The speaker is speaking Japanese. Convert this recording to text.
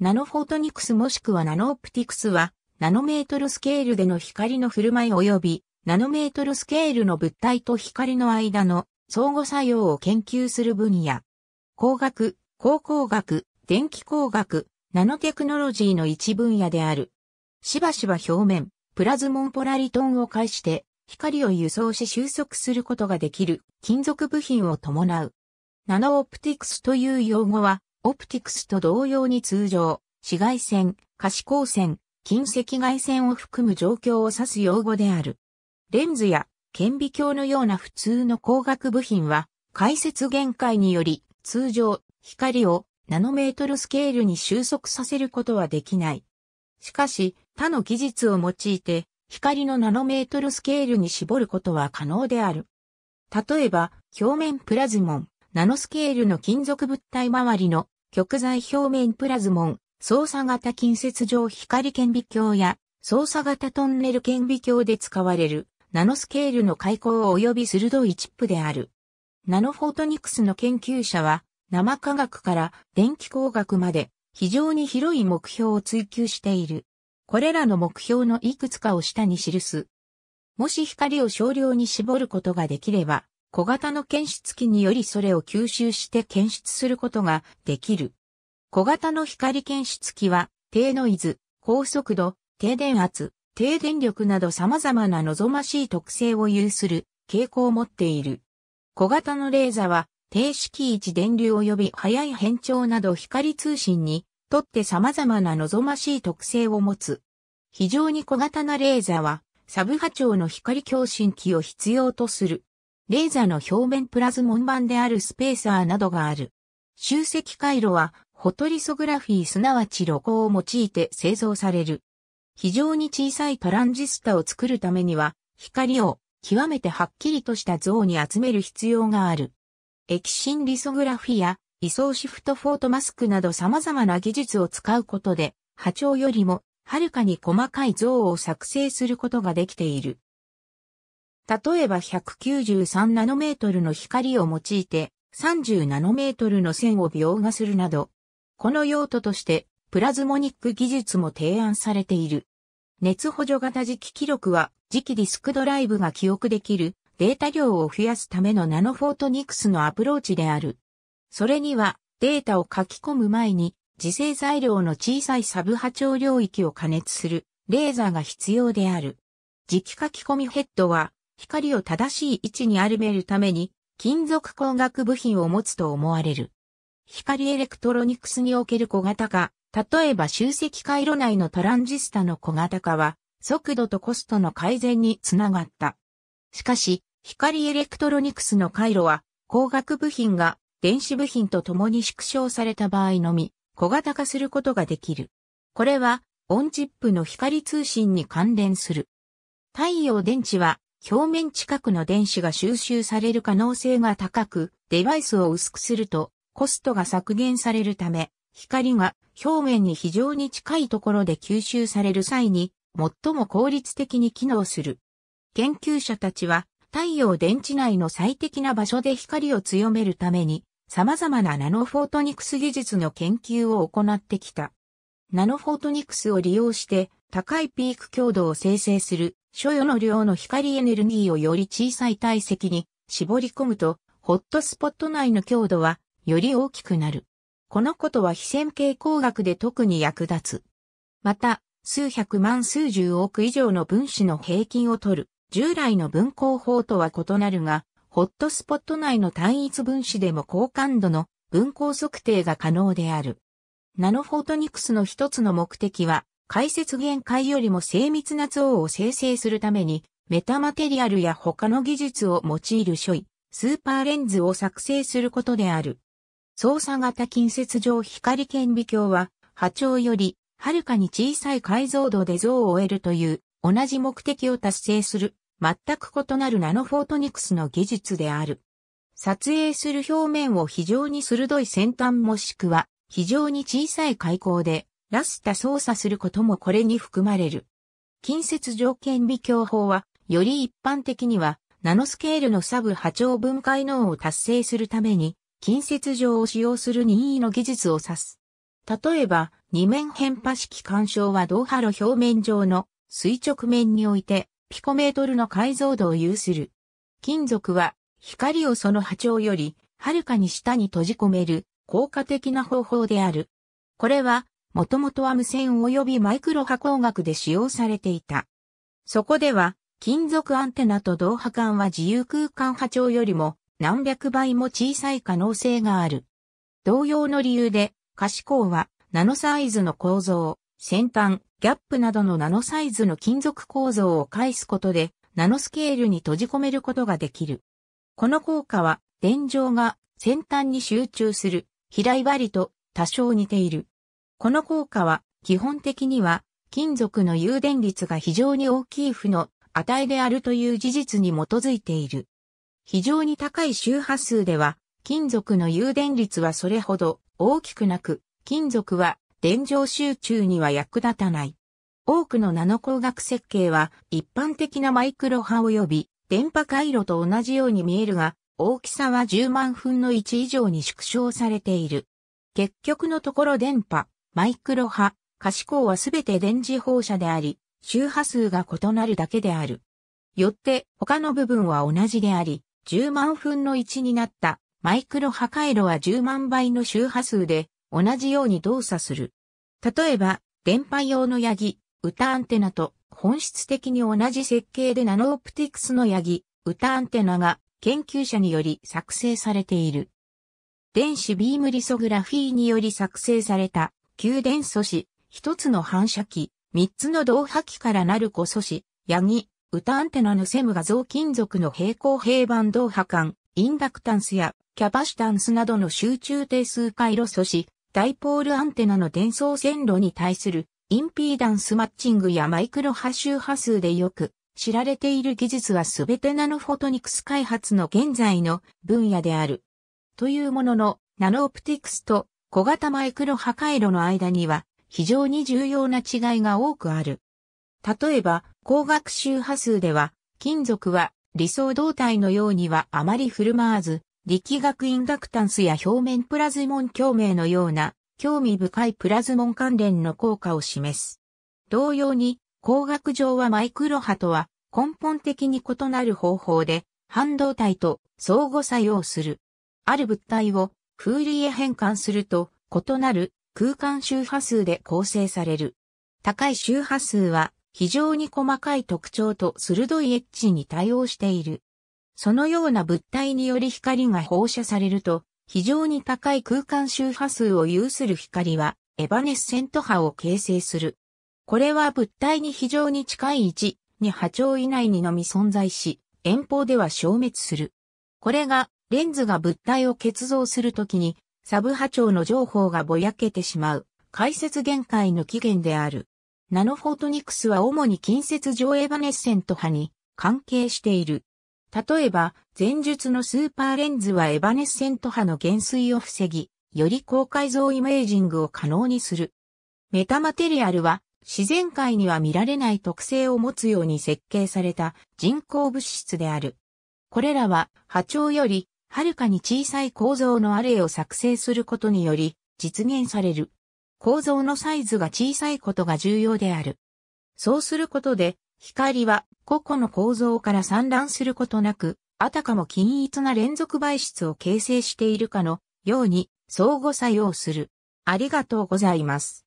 ナノフォトニクスもしくはナノオプティクスは、ナノメートルスケールでの光の振る舞い及び、ナノメートルスケールの物体と光の間の相互作用を研究する分野。工学、高工学、電気工学、ナノテクノロジーの一分野である。しばしば表面、プラズモンポラリトンを介して、光を輸送し収束することができる金属部品を伴う。ナノオプティクスという用語は、オプティクスと同様に通常、紫外線、可視光線、近赤外線を含む状況を指す用語である。レンズや顕微鏡のような普通の光学部品は、解説限界により、通常、光をナノメートルスケールに収束させることはできない。しかし、他の技術を用いて、光のナノメートルスケールに絞ることは可能である。例えば、表面プラズモン、ナノスケールの金属物体周りの極材表面プラズモン、操作型近接上光顕微鏡や操作型トンネル顕微鏡で使われるナノスケールの開口及び鋭いチップである。ナノフォトニクスの研究者は生化学から電気工学まで非常に広い目標を追求している。これらの目標のいくつかを下に記す。もし光を少量に絞ることができれば、小型の検出器によりそれを吸収して検出することができる。小型の光検出器は、低ノイズ、高速度、低電圧、低電力など様々な望ましい特性を有する傾向を持っている。小型のレーザは、低式位置電流及び速い変調など光通信にとって様々な望ましい特性を持つ。非常に小型なレーザは、サブ波長の光共振器を必要とする。レーザーの表面プラズモン板であるスペーサーなどがある。集積回路は、フォトリソグラフィーすなわち露光を用いて製造される。非常に小さいトランジスタを作るためには、光を極めてはっきりとした像に集める必要がある。液芯リソグラフィーや位相シフトフォートマスクなど様々な技術を使うことで、波長よりもはるかに細かい像を作成することができている。例えば193ナノメートルの光を用いて30ナノメートルの線を描画するなど、この用途としてプラズモニック技術も提案されている。熱補助型磁気記録は磁気ディスクドライブが記憶できるデータ量を増やすためのナノフォートニクスのアプローチである。それにはデータを書き込む前に磁性材料の小さいサブ波長領域を加熱するレーザーが必要である。磁気書き込みヘッドは光を正しい位置にあるめるために、金属工学部品を持つと思われる。光エレクトロニクスにおける小型化、例えば集積回路内のトランジスタの小型化は、速度とコストの改善につながった。しかし、光エレクトロニクスの回路は、光学部品が電子部品と共に縮小された場合のみ、小型化することができる。これは、オンチップの光通信に関連する。太陽電池は表面近くの電子が収集される可能性が高く、デバイスを薄くするとコストが削減されるため、光が表面に非常に近いところで吸収される際に、最も効率的に機能する。研究者たちは、太陽電池内の最適な場所で光を強めるために、様々なナノフォートニクス技術の研究を行ってきた。ナノフォートニクスを利用して、高いピーク強度を生成する所与の量の光エネルギーをより小さい体積に絞り込むと、ホットスポット内の強度はより大きくなる。このことは非線形工学で特に役立つ。また、数百万数十億以上の分子の平均を取る、従来の分光法とは異なるが、ホットスポット内の単一分子でも高感度の分光測定が可能である。ナノフォトニクスの一つの目的は、解説限界よりも精密な像を生成するために、メタマテリアルや他の技術を用いる処理、スーパーレンズを作成することである。操作型近接上光顕微鏡は、波長より、はるかに小さい解像度で像を得るという、同じ目的を達成する、全く異なるナノフォートニクスの技術である。撮影する表面を非常に鋭い先端もしくは、非常に小さい開口で、ラスタ操作することもこれに含まれる。近接条件微鏡法は、より一般的には、ナノスケールのサブ波長分解能を達成するために、近接上を使用する任意の技術を指す。例えば、二面変波式干渉は同波路表面上の垂直面において、ピコメートルの解像度を有する。金属は、光をその波長より、はるかに下に閉じ込める、効果的な方法である。これは、もともとは無線及びマイクロ波光学で使用されていた。そこでは、金属アンテナと同波管は自由空間波長よりも何百倍も小さい可能性がある。同様の理由で、可視光はナノサイズの構造、先端、ギャップなどのナノサイズの金属構造を介すことで、ナノスケールに閉じ込めることができる。この効果は、電状が先端に集中する、平いりと多少似ている。この効果は、基本的には、金属の誘電率が非常に大きい負の値であるという事実に基づいている。非常に高い周波数では、金属の誘電率はそれほど大きくなく、金属は電状集中には役立たない。多くのナノ工学設計は一般的なマイクロ波及び電波回路と同じように見えるが、大きさは10万分の1以上に縮小されている。結局のところ電波、マイクロ波、可視光はすべて電磁放射であり、周波数が異なるだけである。よって他の部分は同じであり、10万分の1になったマイクロ波回路は10万倍の周波数で同じように動作する。例えば、電波用のヤギ、歌アンテナと本質的に同じ設計でナノオプティクスのヤギ、歌アンテナが研究者により作成されている。電子ビームリソグラフィーにより作成された宮殿素子、一つの反射器、三つの銅波器からなる子素子、ヤギ、歌アンテナのセム画像金属の平行平板銅波間、インダクタンスやキャパシタンスなどの集中定数回路素子、ダイポールアンテナの伝送線路に対するインピーダンスマッチングやマイクロ波周波数でよく知られている技術はすべてナノフォトニクス開発の現在の分野である。というものの、ナノオプティクスと小型マイクロ破壊炉の間には非常に重要な違いが多くある。例えば、光学周波数では、金属は理想動体のようにはあまり振る舞わず、力学インダクタンスや表面プラズモン共鳴のような、興味深いプラズモン関連の効果を示す。同様に、光学上はマイクロ波とは根本的に異なる方法で、半導体と相互作用する。ある物体をフーリへ変換すると、異なる空間周波数で構成される。高い周波数は非常に細かい特徴と鋭いエッジに対応している。そのような物体により光が放射されると、非常に高い空間周波数を有する光は、エバネッセント波を形成する。これは物体に非常に近い位置に波長以内にのみ存在し、遠方では消滅する。これがレンズが物体を結像するときに、サブ波長の情報がぼやけてしまう、解説限界の起源である。ナノフォートニクスは主に近接上エバネッセント波に関係している。例えば、前述のスーパーレンズはエバネッセント波の減衰を防ぎ、より高解像イメージングを可能にする。メタマテリアルは、自然界には見られない特性を持つように設計された人工物質である。これらは波長よりはるかに小さい構造のアレイを作成することにより実現される。構造のサイズが小さいことが重要である。そうすることで、光は個々の構造から散乱することなく、あたかも均一な連続媒質を形成しているかのように相互作用する。ありがとうございます。